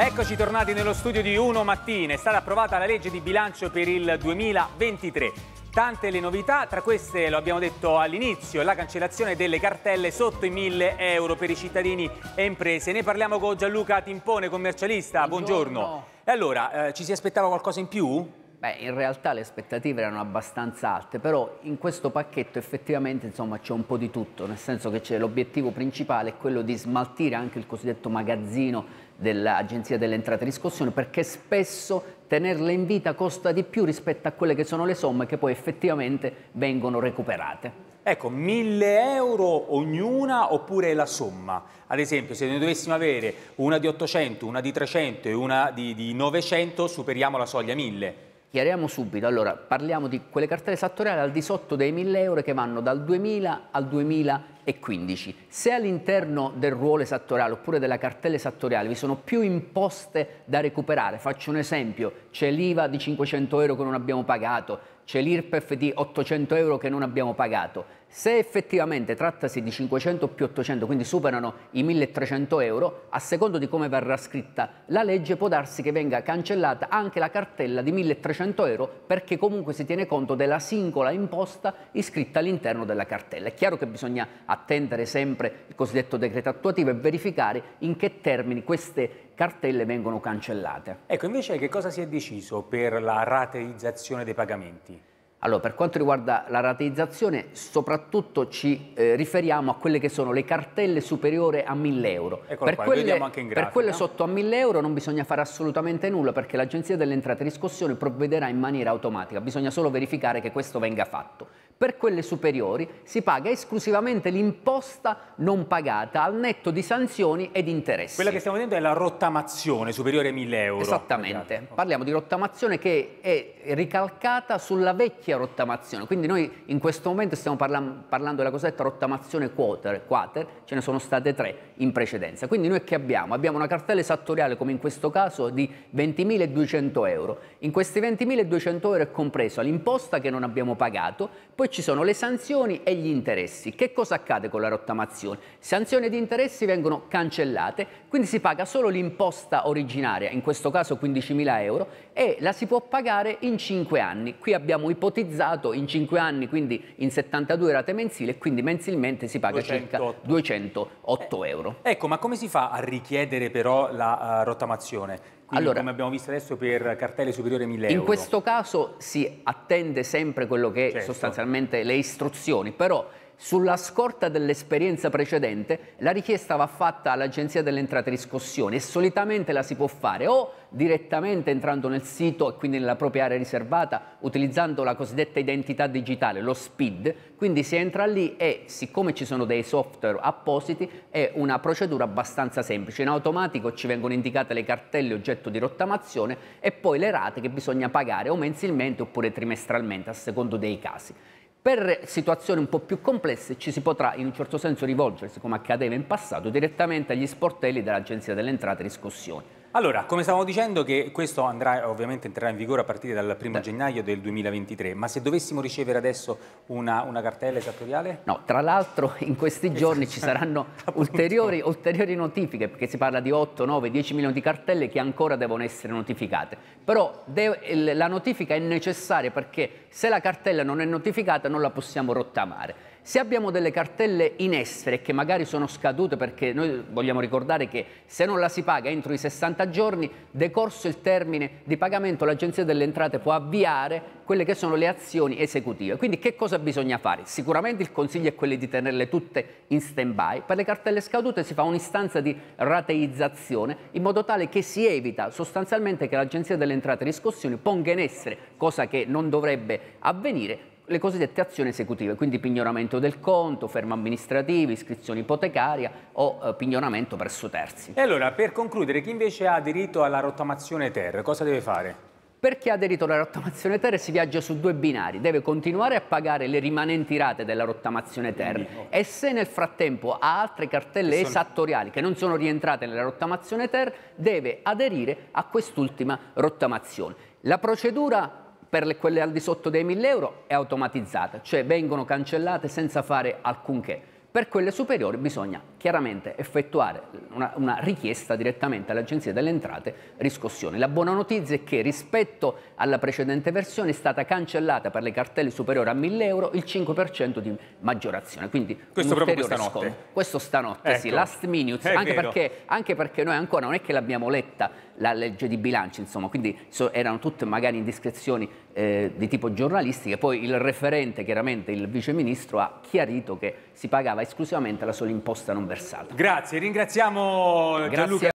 Eccoci tornati nello studio di Uno Mattina. È stata approvata la legge di bilancio per il 2023. Tante le novità, tra queste, lo abbiamo detto all'inizio, la cancellazione delle cartelle sotto i 1000 euro per i cittadini e imprese. Ne parliamo con Gianluca Timpone, commercialista. Buongiorno. Buongiorno. E allora, eh, ci si aspettava qualcosa in più? Beh, in realtà le aspettative erano abbastanza alte, però in questo pacchetto effettivamente c'è un po' di tutto, nel senso che l'obiettivo principale è quello di smaltire anche il cosiddetto magazzino dell'Agenzia delle Entrate di Riscossione, perché spesso tenerle in vita costa di più rispetto a quelle che sono le somme che poi effettivamente vengono recuperate. Ecco, 1000 euro ognuna oppure la somma? Ad esempio, se noi dovessimo avere una di 800, una di 300 e una di, di 900, superiamo la soglia 1000. Chiariamo subito, allora parliamo di quelle cartelle sattoriali al di sotto dei 1000 euro che vanno dal 2000 al 2015. Se all'interno del ruolo esattoriale oppure della cartella esattoriale vi sono più imposte da recuperare, faccio un esempio, c'è l'IVA di 500 euro che non abbiamo pagato, c'è l'IRPEF di 800 euro che non abbiamo pagato, se effettivamente trattasi di 500 più 800, quindi superano i 1300 euro, a secondo di come verrà scritta la legge può darsi che venga cancellata anche la cartella di 1300 euro perché comunque si tiene conto della singola imposta iscritta all'interno della cartella. È chiaro che bisogna attendere sempre il cosiddetto decreto attuativo e verificare in che termini queste cartelle vengono cancellate. Ecco, invece che cosa si è deciso per la rateizzazione dei pagamenti? Allora, per quanto riguarda la rateizzazione, soprattutto ci eh, riferiamo a quelle che sono le cartelle superiori a 1000 euro. Per quelle, per quelle, sotto a 1000 euro non bisogna fare assolutamente nulla perché l'Agenzia delle Entrate e Riscossione provvederà in maniera automatica, bisogna solo verificare che questo venga fatto. Per quelle superiori si paga esclusivamente l'imposta non pagata al netto di sanzioni ed interessi. Quella che stiamo vedendo è la rottamazione superiore ai 1000 euro. Esattamente. Esatto. Parliamo di rottamazione che è ricalcata sulla vecchia rottamazione. Quindi noi in questo momento stiamo parla parlando della cosiddetta rottamazione quater, quater, ce ne sono state tre in precedenza. Quindi noi che abbiamo? Abbiamo una cartella esattoriale come in questo caso di 20.200 euro. In questi 20.200 euro è compresa l'imposta che non abbiamo pagato, poi poi ci sono le sanzioni e gli interessi. Che cosa accade con la rottamazione? Sanzioni ed interessi vengono cancellate, quindi si paga solo l'imposta originaria, in questo caso 15.000 euro, e la si può pagare in 5 anni. Qui abbiamo ipotizzato in 5 anni, quindi in 72 rate mensili, e quindi mensilmente si paga 208. circa 208 euro. Ecco, ma come si fa a richiedere però la uh, rottamazione? Quindi, allora, come abbiamo visto adesso, per cartelle superiori a 1000 euro. In questo caso si attende sempre quello che certo. sostanzialmente le istruzioni, però sulla scorta dell'esperienza precedente, la richiesta va fatta all'Agenzia delle Entrate e Riscossione e solitamente la si può fare o direttamente entrando nel sito e quindi nella propria area riservata utilizzando la cosiddetta identità digitale, lo SPID. Quindi si entra lì e siccome ci sono dei software appositi è una procedura abbastanza semplice. In automatico ci vengono indicate le cartelle oggetto di rottamazione e poi le rate che bisogna pagare o mensilmente oppure trimestralmente a secondo dei casi. Per situazioni un po' più complesse ci si potrà in un certo senso rivolgersi, come accadeva in passato, direttamente agli sportelli dell'Agenzia delle Entrate e Riscossioni allora, come stavamo dicendo che questo andrà, ovviamente entrerà in vigore a partire dal 1 gennaio del 2023, ma se dovessimo ricevere adesso una, una cartella esattoriale? No, tra l'altro in questi giorni esatto. ci saranno ulteriori, ulteriori, notifiche, perché si parla di 8, 9, 10 milioni di cartelle che ancora devono essere notificate. Però la notifica è necessaria perché se la cartella non è notificata non la possiamo rottamare. Se abbiamo delle cartelle in essere che magari sono scadute perché noi vogliamo ricordare che se non la si paga entro i 60 giorni, decorso il termine di pagamento, l'Agenzia delle Entrate può avviare quelle che sono le azioni esecutive. Quindi che cosa bisogna fare? Sicuramente il consiglio è quello di tenerle tutte in stand-by. Per le cartelle scadute si fa un'istanza di rateizzazione in modo tale che si evita sostanzialmente che l'Agenzia delle Entrate e Riscossioni ponga in essere, cosa che non dovrebbe avvenire, le cosiddette azioni esecutive, quindi pignoramento del conto, fermo amministrativo, iscrizione ipotecaria o eh, pignoramento presso terzi. E allora, per concludere, chi invece ha aderito alla rottamazione terra, cosa deve fare? Per chi ha aderito alla rottamazione terra si viaggia su due binari, deve continuare a pagare le rimanenti rate della rottamazione terra oh. e se nel frattempo ha altre cartelle che esattoriali che non sono rientrate nella rottamazione terra, deve aderire a quest'ultima rottamazione. La procedura per quelle al di sotto dei 1000 euro è automatizzata, cioè vengono cancellate senza fare alcunché. Per quelle superiori bisogna chiaramente effettuare una, una, richiesta direttamente all'Agenzia delle Entrate riscossione. La buona notizia è che rispetto alla precedente versione è stata cancellata per le cartelle superiori a 1000 euro il 5% di maggiorazione, quindi questo un ulteriore proprio stanotte. Sconto. Questo stanotte, ecco. sì, last minute, anche perché, anche perché, noi ancora non è che l'abbiamo letta la legge di bilancio, insomma, quindi so, erano tutte magari indiscrezioni eh, di tipo giornalistiche, poi il referente, chiaramente il viceministro, ha chiarito che si pagava esclusivamente la sola imposta non conversata. Grazie, ringraziamo Gianluca.